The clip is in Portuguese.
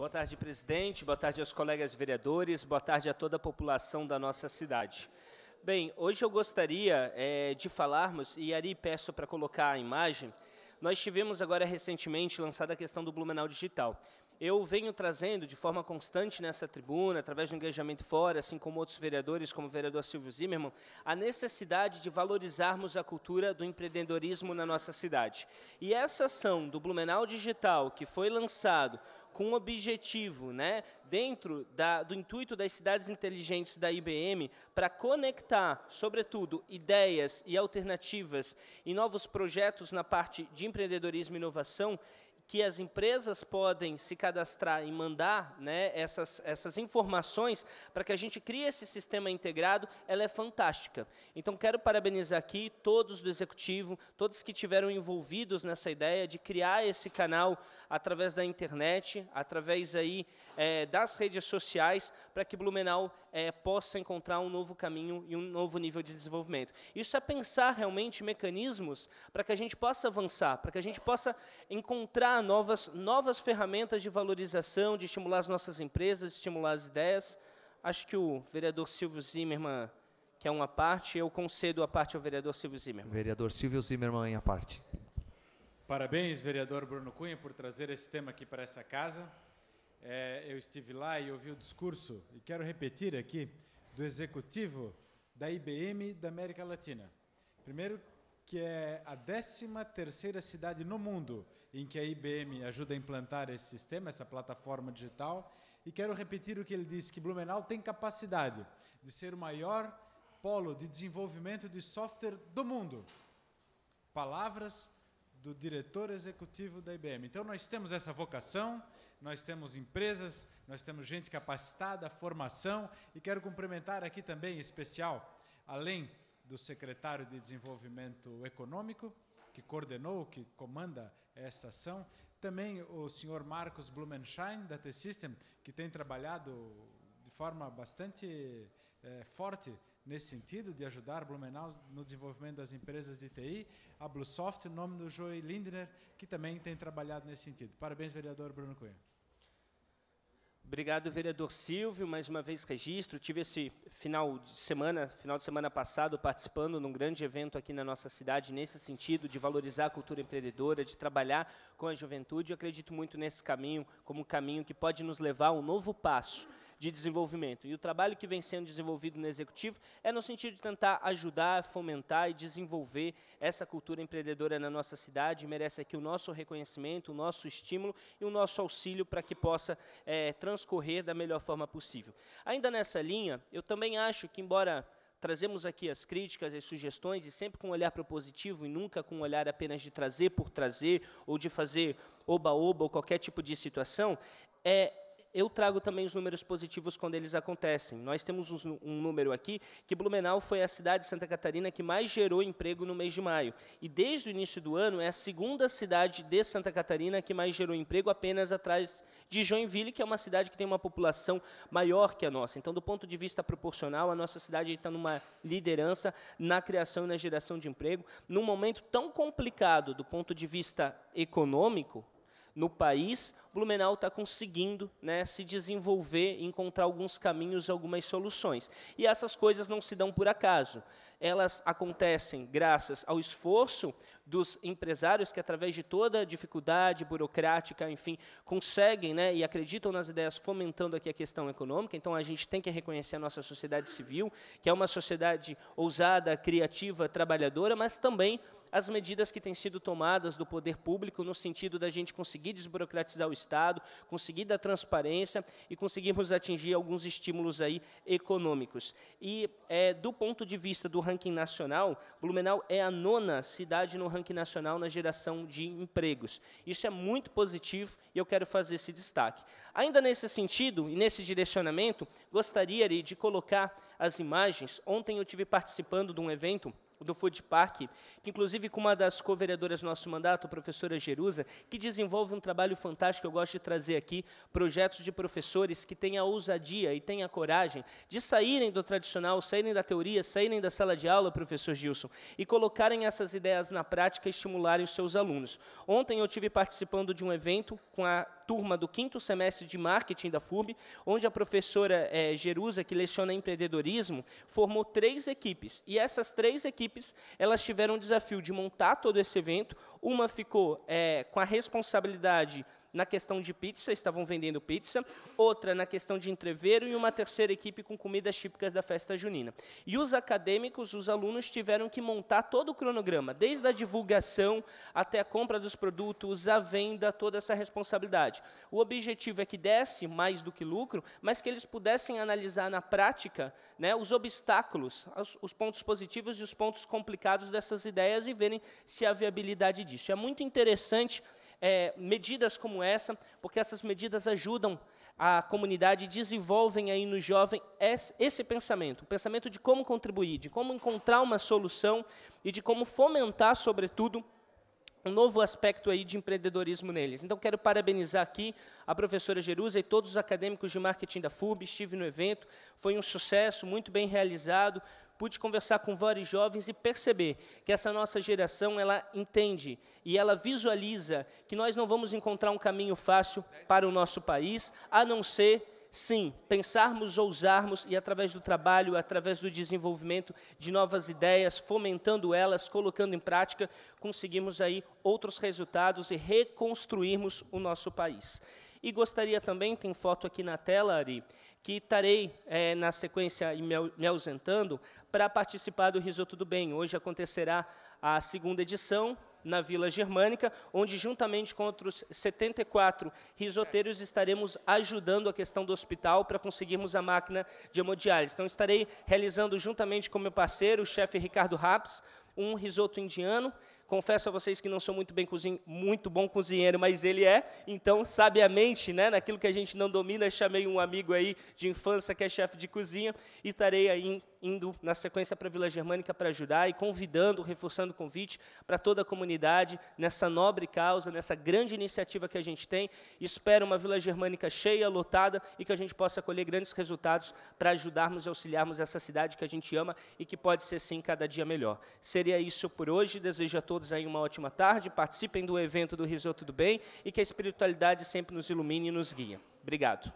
Boa tarde, presidente. Boa tarde aos colegas vereadores. Boa tarde a toda a população da nossa cidade. Bem, hoje eu gostaria é, de falarmos, e Ari peço para colocar a imagem, nós tivemos agora recentemente lançada a questão do Blumenau Digital. Eu venho trazendo de forma constante nessa tribuna, através do engajamento fora, assim como outros vereadores, como o vereador Silvio Zimmermann, a necessidade de valorizarmos a cultura do empreendedorismo na nossa cidade. E essa ação do Blumenau Digital, que foi lançado com um objetivo, né, dentro da, do intuito das cidades inteligentes da IBM, para conectar, sobretudo, ideias e alternativas e novos projetos na parte de empreendedorismo e inovação, que as empresas podem se cadastrar e mandar né, essas, essas informações para que a gente crie esse sistema integrado, ela é fantástica. Então, quero parabenizar aqui todos do executivo, todos que tiveram envolvidos nessa ideia de criar esse canal através da internet, através aí, é, das redes sociais, para que Blumenau é, possa encontrar um novo caminho e um novo nível de desenvolvimento. Isso é pensar realmente mecanismos para que a gente possa avançar, para que a gente possa encontrar novas, novas ferramentas de valorização, de estimular as nossas empresas, estimular as ideias. Acho que o vereador Silvio Zimmermann que é uma parte, eu concedo a parte ao vereador Silvio Zimmermann. Vereador Silvio Zimmermann, a parte. Parabéns, vereador Bruno Cunha, por trazer esse tema aqui para essa casa. É, eu estive lá e ouvi o discurso, e quero repetir aqui, do executivo da IBM da América Latina. Primeiro, que é a 13 terceira cidade no mundo em que a IBM ajuda a implantar esse sistema, essa plataforma digital, e quero repetir o que ele disse, que Blumenau tem capacidade de ser o maior polo de desenvolvimento de software do mundo. Palavras do diretor executivo da IBM. Então nós temos essa vocação, nós temos empresas, nós temos gente capacitada, formação, e quero cumprimentar aqui também, em especial, além do secretário de Desenvolvimento Econômico, que coordenou, que comanda essa ação, também o senhor Marcos Blumenschein, da T-System, que tem trabalhado de forma bastante eh, forte nesse sentido, de ajudar Blumenau no desenvolvimento das empresas de TI, a Bluesoft, em nome do Joey Lindner, que também tem trabalhado nesse sentido. Parabéns, vereador Bruno Cunha. Obrigado, vereador Silvio. Mais uma vez registro. Tive esse final de semana, final de semana passado, participando num grande evento aqui na nossa cidade, nesse sentido de valorizar a cultura empreendedora, de trabalhar com a juventude. Eu acredito muito nesse caminho, como um caminho que pode nos levar a um novo passo de desenvolvimento. E o trabalho que vem sendo desenvolvido no executivo é no sentido de tentar ajudar, fomentar e desenvolver essa cultura empreendedora na nossa cidade. Merece aqui o nosso reconhecimento, o nosso estímulo e o nosso auxílio para que possa é, transcorrer da melhor forma possível. Ainda nessa linha, eu também acho que, embora trazemos aqui as críticas, as sugestões, e sempre com um olhar propositivo e nunca com um olhar apenas de trazer por trazer ou de fazer oba-oba ou qualquer tipo de situação, é, eu trago também os números positivos quando eles acontecem. Nós temos um, um número aqui que Blumenau foi a cidade de Santa Catarina que mais gerou emprego no mês de maio. E desde o início do ano é a segunda cidade de Santa Catarina que mais gerou emprego, apenas atrás de Joinville, que é uma cidade que tem uma população maior que a nossa. Então, do ponto de vista proporcional, a nossa cidade está numa liderança na criação e na geração de emprego. Num momento tão complicado do ponto de vista econômico, no país, Blumenau está conseguindo né, se desenvolver, encontrar alguns caminhos e algumas soluções. E essas coisas não se dão por acaso. Elas acontecem graças ao esforço dos empresários que, através de toda a dificuldade burocrática, enfim, conseguem né, e acreditam nas ideias, fomentando aqui a questão econômica. Então, a gente tem que reconhecer a nossa sociedade civil, que é uma sociedade ousada, criativa, trabalhadora, mas também as medidas que têm sido tomadas do poder público no sentido da gente conseguir desburocratizar o Estado, conseguir dar transparência e conseguirmos atingir alguns estímulos aí econômicos. E é, do ponto de vista do ranking nacional, Blumenau é a nona cidade no ranking nacional na geração de empregos. Isso é muito positivo e eu quero fazer esse destaque. Ainda nesse sentido e nesse direcionamento, gostaria de colocar as imagens. Ontem eu tive participando de um evento do Food Park, que inclusive com uma das co-vereadoras do nosso mandato, a professora Jerusa, que desenvolve um trabalho fantástico, eu gosto de trazer aqui, projetos de professores que têm a ousadia e têm a coragem de saírem do tradicional, saírem da teoria, saírem da sala de aula, professor Gilson, e colocarem essas ideias na prática e estimularem os seus alunos. Ontem eu tive participando de um evento com a turma do quinto semestre de marketing da FURB, onde a professora é, Jerusa, que leciona empreendedorismo, formou três equipes. E essas três equipes, elas tiveram o desafio de montar todo esse evento. Uma ficou é, com a responsabilidade na questão de pizza, estavam vendendo pizza, outra na questão de entreveiro e uma terceira equipe com comidas típicas da festa junina. E os acadêmicos, os alunos, tiveram que montar todo o cronograma, desde a divulgação até a compra dos produtos, a venda, toda essa responsabilidade. O objetivo é que desse mais do que lucro, mas que eles pudessem analisar na prática né, os obstáculos, os, os pontos positivos e os pontos complicados dessas ideias e verem se a viabilidade disso. É muito interessante é, medidas como essa, porque essas medidas ajudam a comunidade, desenvolvem aí no jovem esse pensamento, o pensamento de como contribuir, de como encontrar uma solução e de como fomentar, sobretudo, um novo aspecto aí de empreendedorismo neles. Então, quero parabenizar aqui a professora Jerusa e todos os acadêmicos de marketing da FUB. Estive no evento, foi um sucesso, muito bem realizado, pude conversar com vários jovens e perceber que essa nossa geração ela entende e ela visualiza que nós não vamos encontrar um caminho fácil para o nosso país, a não ser sim pensarmos, ousarmos e através do trabalho, através do desenvolvimento de novas ideias, fomentando elas, colocando em prática, conseguimos aí outros resultados e reconstruirmos o nosso país. E gostaria também, tem foto aqui na tela, Ari, que estarei é, na sequência me ausentando, para participar do Risoto do Bem. Hoje acontecerá a segunda edição na Vila Germânica, onde, juntamente com outros 74 risoteiros, estaremos ajudando a questão do hospital para conseguirmos a máquina de hemodiálise. Então, estarei realizando, juntamente com meu parceiro, o chefe Ricardo Raps, um risoto indiano, Confesso a vocês que não sou muito, bem cozin muito bom cozinheiro, mas ele é. Então, sabiamente, né, naquilo que a gente não domina, chamei um amigo aí de infância que é chefe de cozinha e estarei aí indo na sequência para a Vila Germânica para ajudar e convidando, reforçando o convite para toda a comunidade nessa nobre causa, nessa grande iniciativa que a gente tem. Espero uma Vila Germânica cheia, lotada e que a gente possa colher grandes resultados para ajudarmos e auxiliarmos essa cidade que a gente ama e que pode ser, sim, cada dia melhor. Seria isso por hoje. Desejo a todos todos aí uma ótima tarde, participem do evento do Risoto do Bem e que a espiritualidade sempre nos ilumine e nos guie. Obrigado.